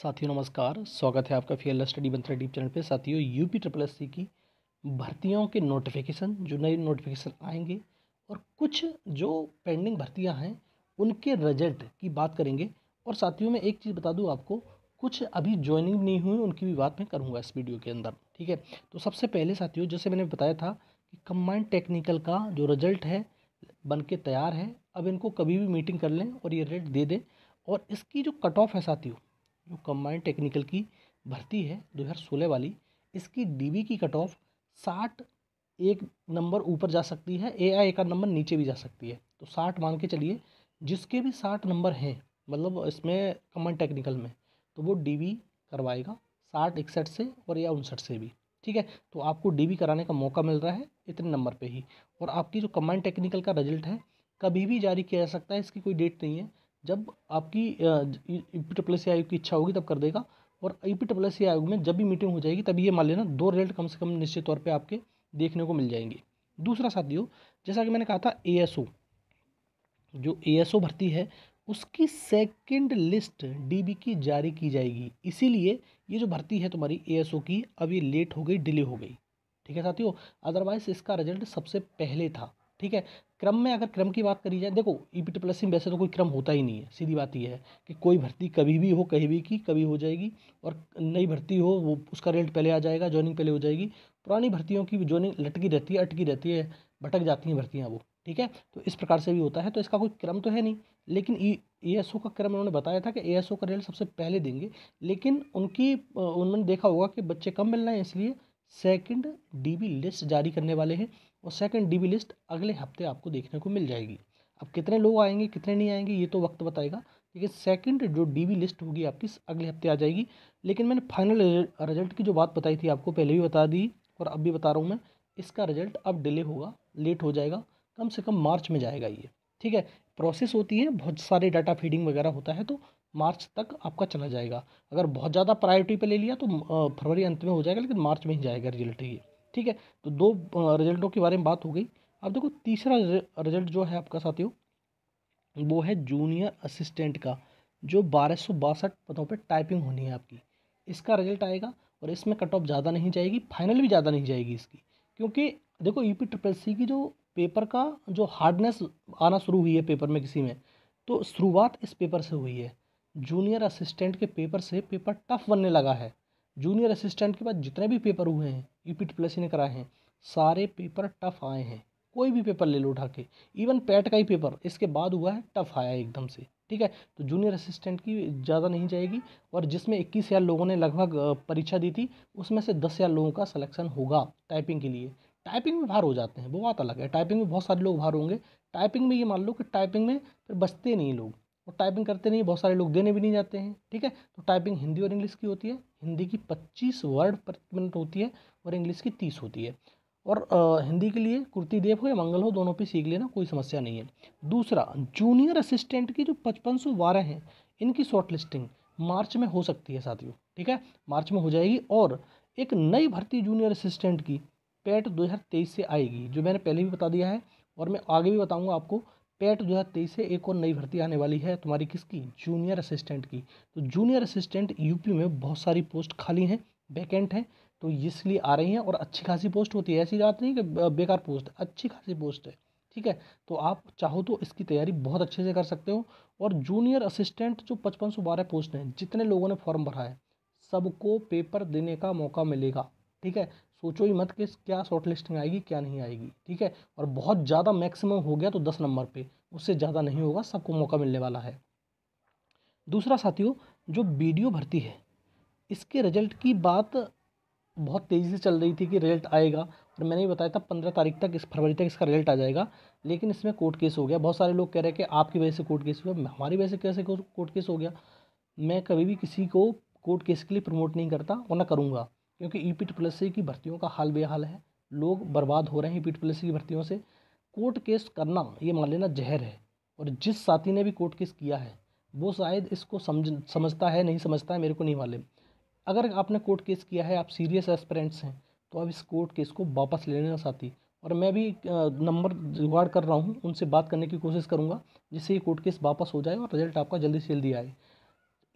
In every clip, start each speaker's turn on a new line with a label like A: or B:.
A: साथियों नमस्कार स्वागत है आपका fearless study mantra Deep channel पे साथियों यूपी ट्रिपल एस सी की भर्तियों के नोटिफिकेशन जो नए नोटिफिकेशन आएंगे और कुछ जो पेंडिंग भर्तियां हैं उनके रिजल्ट की बात करेंगे और साथियों मैं एक चीज़ बता दूं आपको कुछ अभी ज्वाइनिंग नहीं हुई उनकी भी बात मैं करूँगा इस वीडियो के अंदर ठीक है तो सबसे पहले साथियों जैसे मैंने बताया था कि कम्बाइंड टेक्निकल का जो रिजल्ट है बन के तैयार है अब इनको कभी भी मीटिंग कर लें और ये रिजल्ट दे दें और इसकी जो कट ऑफ है साथियों जो कम्बाइंड टेक्निकल की भर्ती है 2016 वाली इसकी डीबी की कट ऑफ साठ एक नंबर ऊपर जा सकती है एआई का नंबर नीचे भी जा सकती है तो साठ मान के चलिए जिसके भी साठ नंबर हैं मतलब इसमें कमांड टेक्निकल में तो वो डी करवाएगा साठ इकसठ से और या उनसठ से भी ठीक है तो आपको डीबी कराने का मौका मिल रहा है इतने नंबर पे ही और आपकी जो कम्बाइंड टेक्निकल का रिजल्ट है कभी भी जारी किया जा सकता है इसकी कोई डेट नहीं है जब आपकी ई पी डब्ल्यू सी आयोग की इच्छा होगी तब कर देगा और ई पी डब्ल्यू सी आयोग में जब भी मीटिंग हो जाएगी तभी ये मान लेना दो रिजल्ट कम से कम निश्चित तौर पर आपके देखने को मिल जाएंगे दूसरा साथियों जैसा कि मैंने कहा था ए एस ओ जो ए एस ओ भर्ती है उसकी सेकंड लिस्ट डीबी की जारी की जाएगी इसीलिए ये जो भर्ती है तुम्हारी एएसओ की अब ये लेट हो गई डिले हो गई ठीक है साथियों अदरवाइज इसका रिजल्ट सबसे पहले था ठीक है क्रम में अगर क्रम की बात करी जाए देखो ई पी प्लस में वैसे तो कोई क्रम होता ही नहीं है सीधी बात यह है कि कोई भर्ती कभी भी हो कहीं भी की कभी हो जाएगी और नई भर्ती हो वो उसका रेल्ट पहले आ जाएगा ज्वाइनिंग पहले हो जाएगी पुरानी भर्तियों की ज्वाइनिंग लटकी रहती है अटकी रहती है भटक जाती हैं भर्तियाँ वो ठीक है तो इस प्रकार से भी होता है तो इसका कोई क्रम तो है नहीं लेकिन ई ए एस ओ का क्रम उन्होंने बताया था कि ए एस ओ का रेल सबसे पहले देंगे लेकिन उनकी उन्होंने देखा होगा कि बच्चे कम मिल रहे हैं इसलिए सेकंड डीबी लिस्ट जारी करने वाले हैं और सेकंड डीबी लिस्ट अगले हफ्ते आपको देखने को मिल जाएगी अब कितने लोग आएंगे कितने नहीं आएंगे ये तो वक्त बताएगा लेकिन सेकंड जो डीबी लिस्ट होगी आपकी अगले हफ्ते आ जाएगी लेकिन मैंने फाइनल रिजल्ट की जो बात बताई थी आपको पहले भी बता दी और अब भी बता रहा हूँ मैं इसका रिजल्ट अब डिले होगा लेट हो जाएगा कम से कम मार्च में जाएगा ये ठीक है प्रोसेस होती है बहुत सारे डाटा फीडिंग वगैरह होता है तो मार्च तक आपका चला जाएगा अगर बहुत ज़्यादा प्रायोरिटी पे ले लिया तो फरवरी अंत में हो जाएगा लेकिन मार्च में ही जाएगा रिजल्ट ये ठीक है तो दो रिजल्टों के बारे में बात हो गई अब देखो तीसरा रिजल्ट जो है आपका साथियों वो है जूनियर असिस्टेंट का जो बारह सौ बासठ पदों पर टाइपिंग होनी है आपकी इसका रिजल्ट आएगा और इसमें कट ऑफ ज़्यादा नहीं जाएगी फाइनल भी ज़्यादा नहीं जाएगी इसकी क्योंकि देखो ई पी ट्रिपल सी की जो पेपर का जो हार्डनेस आना शुरू हुई है पेपर में किसी में तो शुरुआत इस पेपर से हुई है जूनियर असिस्टेंट के पेपर से पेपर टफ बनने लगा है जूनियर असिस्टेंट के बाद जितने भी पेपर हुए हैं यू पी टी ने कराए हैं सारे पेपर टफ आए हैं कोई भी पेपर ले लो उठा के इवन पैट e का ही पेपर इसके बाद हुआ है टफ आया एकदम से ठीक है तो जूनियर असिस्टेंट की ज़्यादा नहीं जाएगी और जिसमें इक्कीस हज़ार लोगों ने लगभग परीक्षा दी थी उसमें से दस हज़ार लोगों का सिलेक्शन होगा टाइपिंग के लिए टाइपिंग में बाहर हो जाते हैं वो बात अलग है टाइपिंग में बहुत सारे लोग बाहर होंगे टाइपिंग में ये मान लो कि टाइपिंग में फिर बचते नहीं लोग और टाइपिंग करते नहीं बहुत सारे लोग देने भी नहीं जाते हैं ठीक है तो टाइपिंग हिंदी और इंग्लिश की होती है हिंदी की पच्चीस वर्ड पर मिनट होती है और इंग्लिश की तीस होती है और आ, हिंदी के लिए कुर्ती देव हो या मंगल हो दोनों पे सीख लेना कोई समस्या नहीं है दूसरा जूनियर असिस्टेंट की जो पचपन सौ बारह हैं इनकी शॉर्ट लिस्टिंग मार्च में हो सकती है साथियों ठीक है मार्च में हो जाएगी और एक नई भर्ती जूनियर असिस्टेंट की पैट तेईस से आएगी जो मैंने पहले भी बता दिया है और मैं आगे भी बताऊँगा आपको पैट दो हज़ार तेईस से एक और नई भर्ती आने वाली है तुम्हारी किसकी जूनियर असिस्टेंट की तो जूनियर असिस्टेंट यूपी में बहुत सारी पोस्ट खाली हैं वैकेंट हैं तो इसलिए आ रही हैं और अच्छी खासी पोस्ट होती है ऐसी बात नहीं कि बेकार पोस्ट अच्छी खासी पोस्ट है ठीक है तो आप चाहो तो इसकी तैयारी बहुत अच्छे से कर सकते हो और जूनियर असिस्टेंट जो पचपन सौ बारह पोस्ट हैं जितने लोगों ने फॉर्म भरा है सबको पेपर देने का मौका मिलेगा ठीक है सोचो ही मत कि क्या शॉर्ट लिस्टिंग आएगी क्या नहीं आएगी ठीक है और बहुत ज़्यादा मैक्सिमम हो गया तो दस नंबर पे उससे ज़्यादा नहीं होगा सबको मौका मिलने वाला है दूसरा साथियों जो बी भर्ती है इसके रिजल्ट की बात बहुत तेज़ी से चल रही थी कि रिजल्ट आएगा और मैंने भी बताया था पंद्रह तारीख तक इस फरवरी तक इसका रिजल्ट आ जाएगा लेकिन इसमें कोर्ट केस हो गया बहुत सारे लोग कह रहे हैं कि आपकी वजह से कोर्ट केस हुआ हमारी वजह से कैसे कोर्ट केस हो गया मैं कभी भी किसी को कोर्ट केस के लिए प्रमोट नहीं करता और ना करूँगा क्योंकि ई पी प्लस सी की भर्तियों का हाल बेहाल है लोग बर्बाद हो रहे हैं ई पी प्लस सी की भर्तियों से कोर्ट केस करना ये मान लेना जहर है और जिस साथी ने भी कोर्ट केस किया है वो शायद इसको समझ समझता है नहीं समझता है मेरे को नहीं मालूम अगर आपने कोर्ट केस किया है आप सीरियस एस्परेंट्स हैं तो आप इस कोर्ट केस को वापस ले लेना साथी और मैं भी नंबर जुगाड़ कर रहा हूँ उनसे बात करने की कोशिश करूँगा जिससे ये कोर्ट केस वापस हो जाए और रिजल्ट आपका जल्दी से जल्दी आए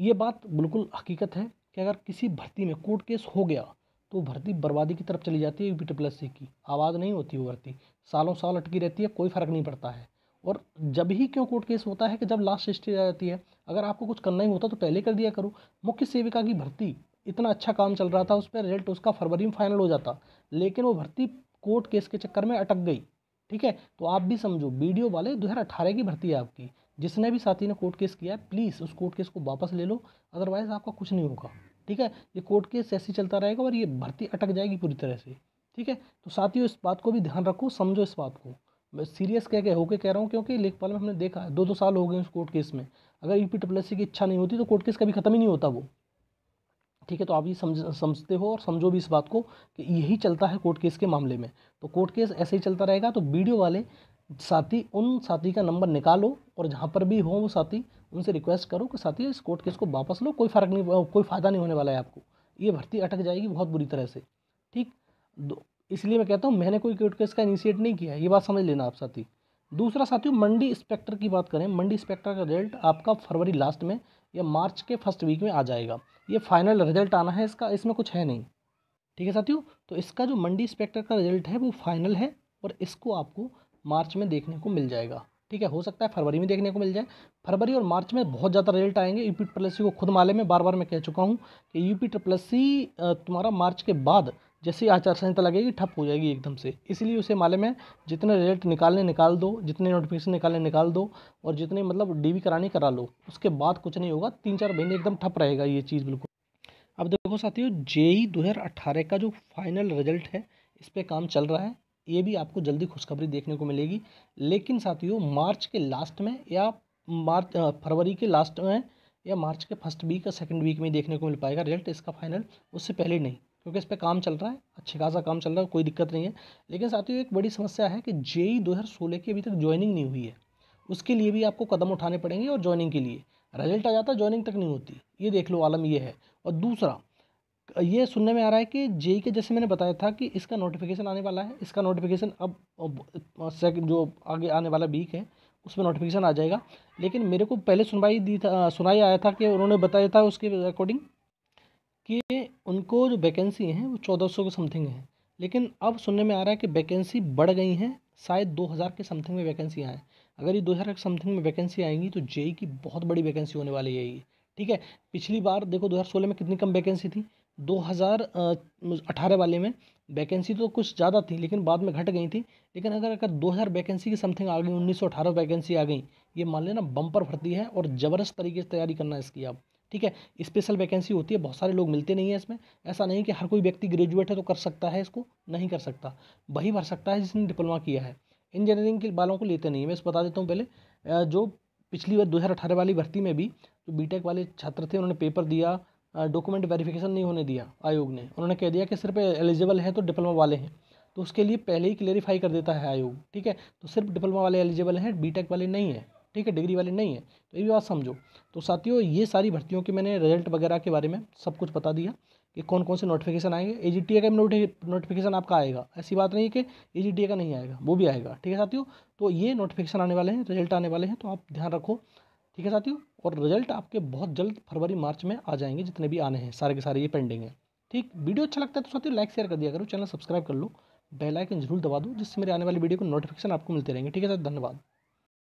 A: ये बात बिल्कुल हकीकत है कि अगर किसी भर्ती में कोर्ट केस हो गया तो भर्ती बर्बादी की तरफ चली जाती है U P triple S C की आवाज़ नहीं होती वो भर्ती सालों साल अटकी रहती है कोई फ़र्क नहीं पड़ता है और जब ही क्यों कोर्ट केस होता है कि जब लास्ट स्टेज आ जाती है अगर आपको कुछ करना ही होता तो पहले कर दिया करो मुख्य सेविका की भर्ती इतना अच्छा काम चल रहा था उस पर रिजल्ट उसका फरवरी में फाइनल हो जाता लेकिन वो भर्ती कोर्ट केस के चक्कर में अटक गई ठीक है तो आप भी समझो वीडियो वाले दो हज़ार की भर्ती है आपकी जिसने भी साथी ने कोर्ट केस किया है प्लीज़ उस कोर्ट केस को वापस ले लो अदरवाइज़ आपका कुछ नहीं होगा ठीक है ये कोर्ट केस ऐसे चलता रहेगा और ये भर्ती अटक जाएगी पूरी तरह से ठीक है तो साथियों इस बात को भी ध्यान रखो समझो इस बात को मैं सीरियस कह के होके कह रहा हूँ क्योंकि लेखपाल में हमने देखा है दो दो साल हो गए उस कोर्ट केस में अगर यू पी डब्ल्यू की इच्छा नहीं होती तो कोर्ट केस कभी ख़त्म ही नहीं होता वो ठीक है तो आप ये समझ समझते हो और समझो भी इस बात को कि यही चलता है कोर्ट केस के मामले में तो कोर्ट केस ऐसे ही चलता रहेगा तो वीडियो वाले साथी उन साथी का नंबर निकालो और जहाँ पर भी हो वो साथी उनसे रिक्वेस्ट करो कि साथी इस कोर्ट केस को वापस लो कोई फ़र्क नहीं कोई फ़ायदा नहीं होने वाला है आपको ये भर्ती अटक जाएगी बहुत बुरी तरह से ठीक इसलिए मैं कहता हूँ मैंने कोई कोर्ट केस का इनिशिएट नहीं किया है ये बात समझ लेना आप साथी दूसरा साथियों मंडी इंस्पेक्टर की बात करें मंडी इंस्पेक्टर का रिजल्ट आपका फरवरी लास्ट में या मार्च के फर्स्ट वीक में आ जाएगा ये फाइनल रिजल्ट आना है इसका इसमें कुछ है नहीं ठीक है साथियों तो इसका जो मंडी इंस्पेक्टर का रिजल्ट है वो फाइनल है और इसको आपको मार्च में देखने को मिल जाएगा ठीक है हो सकता है फरवरी में देखने को मिल जाए फरवरी और मार्च में बहुत ज़्यादा रिजल्ट आएंगे यूपी ट्रिपल सी को खुद माले में बार बार मैं कह चुका हूँ कि यूपी ट्रिपल सी तुम्हारा मार्च के बाद जैसे आचार संहिता लगेगी ठप हो जाएगी एकदम से इसलिए उसे माले में जितने रिजल्ट निकालने निकाल दो जितने नोटिफिकेशन निकालने निकाल दो और जितने मतलब डीवी करानी करा लो उसके बाद कुछ नहीं होगा तीन चार महीने एकदम ठप रहेगा ये चीज़ बिल्कुल अब देखो साथियों जेई अट्ठारह का जो फाइनल रिजल्ट है इस पर काम चल रहा है ये भी आपको जल्दी खुशखबरी देखने को मिलेगी लेकिन साथियों मार्च के लास्ट में या मार्च फरवरी के लास्ट में या मार्च के फर्स्ट वीक या सेकेंड वीक में देखने को मिल पाएगा रिजल्ट इसका फाइनल उससे पहले नहीं क्योंकि इस पर काम चल रहा है अच्छे खासा काम चल रहा है कोई दिक्कत नहीं है लेकिन साथियों एक बड़ी समस्या है कि जेई सोलह की अभी तक ज्वाइनिंग नहीं हुई है उसके लिए भी आपको कदम उठाने पड़ेंगे और ज्वाइनिंग के लिए रिजल्ट आ जाता है ज्वाइनिंग तक नहीं होती ये देख लो आलम ये है और दूसरा ये सुनने में आ रहा है कि जेई के जैसे मैंने बताया था कि इसका नोटिफिकेशन आने वाला है इसका नोटिफिकेशन अब, अब जो आगे आने वाला वीक है उसमें नोटिफिकेशन आ जाएगा लेकिन मेरे को पहले सुनवाई दी था सुनाई आया था कि उन्होंने बताया था उसके अकॉर्डिंग कि उनको जो वैकेंसी हैं वो चौदह सौ के समथिंग हैं लेकिन अब सुनने में आ रहा है कि वैकेंसी बढ़ गई हैं शायद दो हज़ार के समथिंग में वैकेंसी आएँ अगर ये दो हज़ार के समथिंग में वैकेंसी आएंगी तो जेई की बहुत बड़ी वैकेंसी होने वाली है ये ठीक है पिछली बार देखो सोलह में कितनी कम वैकेंसी थी दो हज़ार अठारह वाले में वैकेंसी तो कुछ ज़्यादा थी लेकिन बाद में घट गई थी लेकिन अगर अगर दो हज़ार वैकेंसी की समथिंग आ गई उन्नीस सौ अठारह वैकेंसी आ गई ये मान लेना बम्पर भरती है और ज़बरदस्त तरीके से तैयारी करना इसकी आप ठीक है स्पेशल वैकेंसी होती है बहुत सारे लोग मिलते नहीं हैं इसमें ऐसा नहीं कि हर कोई व्यक्ति ग्रेजुएट है तो कर सकता है इसको नहीं कर सकता वही भर सकता है जिसने डिप्लोमा किया है इंजीनियरिंग के बालों को लेते नहीं है मैं इस बता देता हूँ पहले जो पिछली बार दो हज़ार अठारह वाली भर्ती में भी जो बीटेक वाले छात्र थे उन्होंने पेपर दिया डॉक्यूमेंट वेरिफिकेशन नहीं होने दिया आयोग ने उन्होंने कह दिया कि सिर्फ एलिजिबल हैं तो डिप्लोमा वाले हैं तो उसके लिए पहले ही क्लेरिफाई कर देता है आयोग ठीक है तो सिर्फ डिप्लोमा वाले एलिजिबल हैं बीटेक वाले नहीं हैं ठीक है डिग्री वाले नहीं हैं तो ये बात समझो तो साथियों ये सारी भर्तियों के मैंने रिजल्ट वगैरह के बारे में सब कुछ बता दिया कि कौन कौन से नोटिफिकेशन आएंगे ए जी का नोटिफिकेशन आपका आएगा ऐसी बात नहीं है कि ए जी का नहीं आएगा वो भी आएगा ठीक है साथियों तो ये नोटिफिकेशन आने वाले हैं रिजल्ट आने वाले हैं तो आप ध्यान रखो ठीक है साथियों और रिजल्ट आपके बहुत जल्द फरवरी मार्च में आ जाएंगे जितने भी आने हैं सारे के सारे ये पेंडिंग है ठीक वीडियो अच्छा लगता है तो साथियों लाइक शेयर कर दिया करो चैनल सब्सक्राइब कर लो बेल आइकन जरूर दबा दो जिससे मेरे आने वाली वीडियो को नोटिफिकेशन आपको मिलते रहेंगे ठीक है सर धन्यवाद